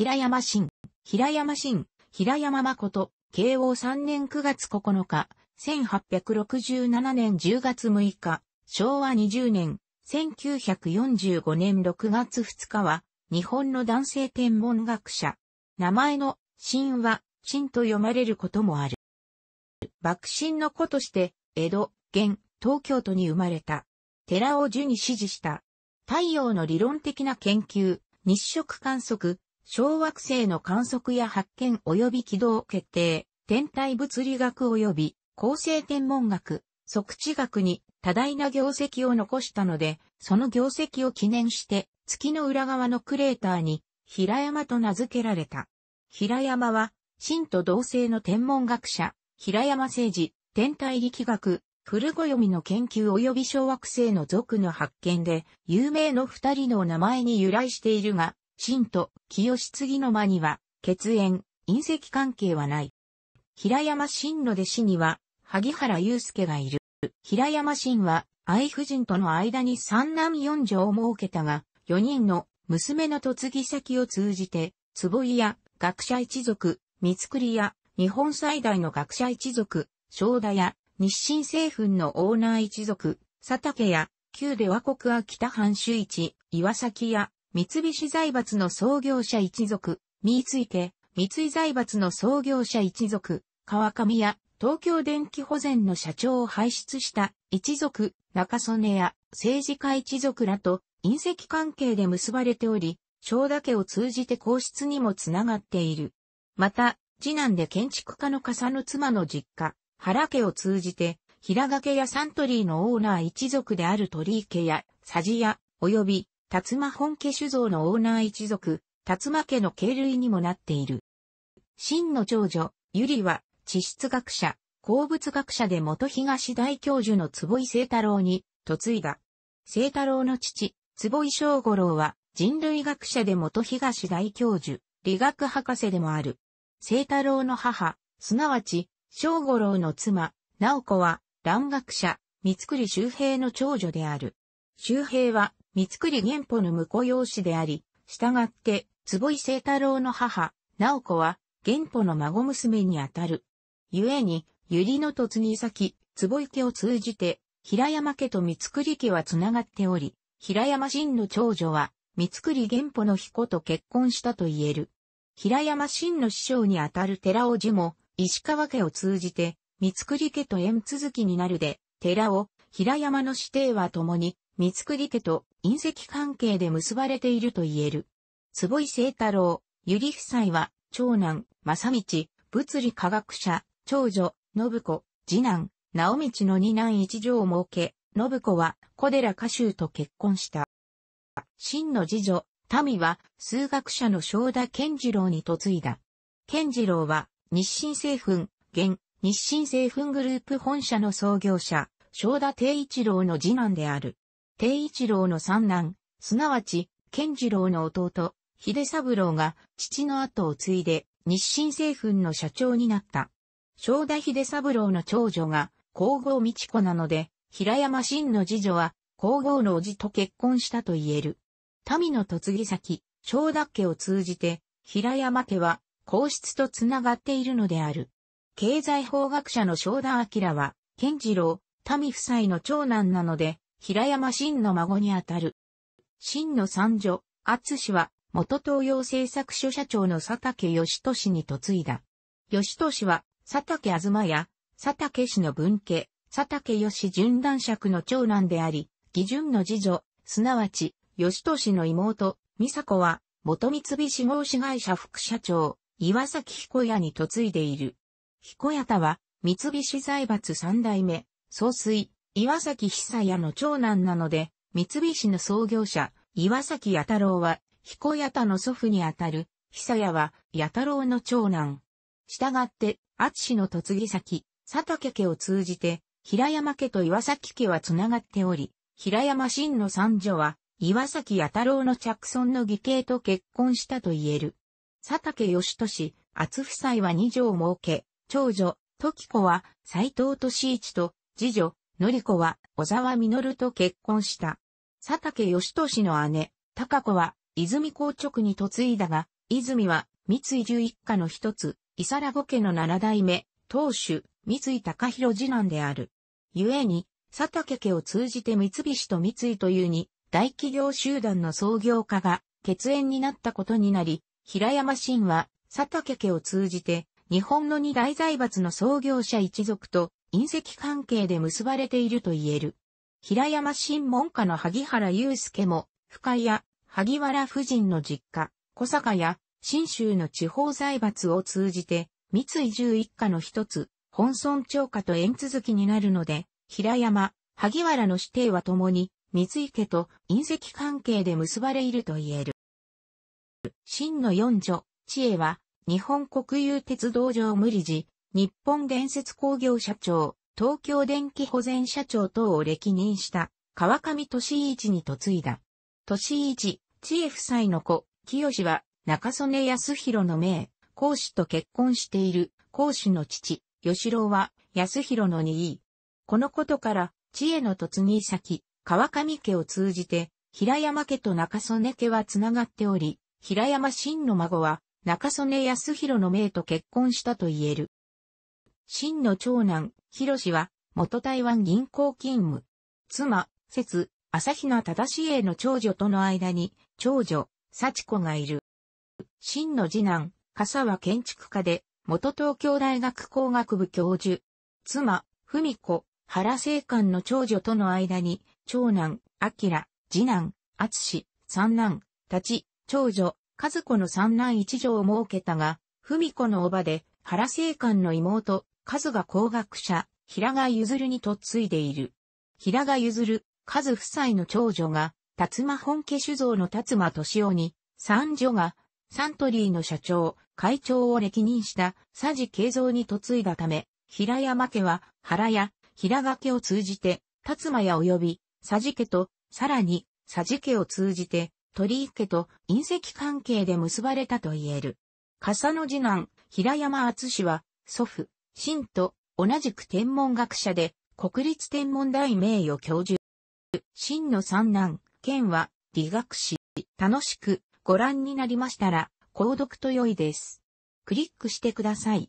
平山新、平山新、平山誠、慶応3年9月9日、1867年10月6日、昭和20年、1945年6月2日は、日本の男性天文学者。名前の、新は、新と読まれることもある。幕心の子として、江戸、現、東京都に生まれた。寺を樹に指示した。太陽の理論的な研究、日食観測、小惑星の観測や発見及び軌道決定、天体物理学及び構成天文学、測地学に多大な業績を残したので、その業績を記念して、月の裏側のクレーターに、平山と名付けられた。平山は、神と同性の天文学者、平山政治、天体力学、古暦の研究及び小惑星の族の発見で、有名の二人の名前に由来しているが、神と清次の間には、血縁、隕石関係はない。平山神の弟子には、萩原祐介がいる。平山神は、愛婦人との間に三男四女を設けたが、四人の娘の嫁ぎ先を通じて、坪井や学者一族、三つりや日本最大の学者一族、正田や日清製粉のオーナー一族、佐竹や旧で和国は北藩主一、岩崎や三菱財閥の創業者一族、三井家、三井財閥の創業者一族、川上や東京電気保全の社長を輩出した一族、中曽根や政治家一族らと隕石関係で結ばれており、正田家を通じて皇室にもつながっている。また、次男で建築家の笠の妻の実家、原家を通じて、平掛家やサントリーのオーナー一族である鳥池や、佐治屋、及び辰馬本家酒造のオーナー一族、辰馬家の系類にもなっている。真の長女、ゆりは、地質学者、鉱物学者で元東大教授の坪井聖太郎に、嫁いだ。聖太郎の父、坪井正五郎は、人類学者で元東大教授、理学博士でもある。聖太郎の母、すなわち、正五郎の妻、直子は、蘭学者、三つくり周平の長女である。周平は、三つくり元保の婿養子であり、従って、坪井聖太郎の母、直子は、元保の孫娘にあたる。故に、百合の嫁ぎ先、坪井家を通じて、平山家と三つくり家は繋がっており、平山真の長女は、三つくり元保の彦と結婚したと言える。平山真の師匠にあたる寺尾寺も、石川家を通じて、三つくり家と縁続きになるで、寺尾、平山の師弟は共に、三つくり家と隕石関係で結ばれていると言える。坪井聖太郎、百合夫妻は、長男、正道、物理科学者、長女、信子、次男、直道の二男一女を設け、信子は小寺歌集と結婚した。真の次女、民は数学者の正田健次郎に嫁いだ。健次郎は日清製粉、現日清製粉グループ本社の創業者、正田定一郎の次男である。定一郎の三男、すなわち、健次郎の弟、秀三郎が父の後を継いで日清製粉の社長になった。正田秀三郎の長女が皇后道子なので、平山真の次女は皇后の叔父と結婚したと言える。民の嫁ぎ先、正田家を通じて、平山家は皇室とつながっているのである。経済法学者の正田明は、健次郎、民夫妻の長男なので、平山真の孫にあたる。真の三女、厚氏は、元東洋製作所社長の佐竹義俊に嫁いだ。義俊は、佐竹東や、佐竹氏の分家、佐竹義純男爵の長男であり、義順の次女、すなわち、義俊の妹、美佐子は、元三菱合資会社副社長、岩崎彦屋に嫁いでいる。彦屋田は、三菱財閥三代目、総帥、岩崎久也の長男なので、三菱の創業者、岩崎弥太郎は、彦弥太の祖父にあたる、久也は、弥太郎の長男。したがって、厚の嫁ぎ先、佐竹家を通じて、平山家と岩崎家はつながっており、平山真の三女は、岩崎弥太郎の着村の義兄と結婚したと言える。佐竹義俊、厚夫妻は二女を設け、長女、時子は斎藤俊一と、次女、のりこは小沢ると結婚した。佐竹義俊の姉、高子は泉公直に嫁いだが、泉は三井十一家の一つ、伊皿御家の七代目、当主、三井高弘次男である。故に、佐竹家を通じて三菱と三井というに、大企業集団の創業家が血縁になったことになり、平山真は佐竹家を通じて、日本の二大財閥の創業者一族と隕石関係で結ばれていると言える。平山新門下の萩原祐介も、深谷、萩原夫人の実家、小坂や、新州の地方財閥を通じて、三井十一家の一つ、本村長家と縁続きになるので、平山、萩原の指定は共に、三井家と隕石関係で結ばれいると言える。真の四女、知恵は、日本国有鉄道上無理事、日本伝説工業社長、東京電気保全社長等を歴任した川上俊一に嫁いだ。俊一、知恵夫妻の子、清は中曽根康弘の名、孔子と結婚している孔子の父、吉郎は康弘の二位。このことから、知恵の嫁ぎ先、川上家を通じて、平山家と中曽根家は繋がっており、平山真の孫は中曽根康弘の命と結婚したと言える。真の長男、広氏は、元台湾銀行勤務。妻、節、朝比奈正しへの長女との間に、長女、幸子がいる。真の次男、笠は建築家で、元東京大学工学部教授。妻、文子、原生官の長女との間に、長男、明、次男、厚三男、立ち、長女、和子の三男一女を設けたが、文子の叔母で、原生官の妹、数が工学者、平賀譲にとっついでいる。平賀譲、数夫妻の長女が、辰馬本家酒造の辰馬敏夫に、三女が、サントリーの社長、会長を歴任した佐治慶三に嫁いだため、平山家は原屋、平賀家を通じて、辰馬屋及び佐治家と、さらに佐治家を通じて、鳥居家と隕石関係で結ばれたと言える。笠の次男、平山厚氏は、祖父、真と同じく天文学者で、国立天文台名誉教授。真の三男、剣は理学士。楽しくご覧になりましたら、購読と良いです。クリックしてください。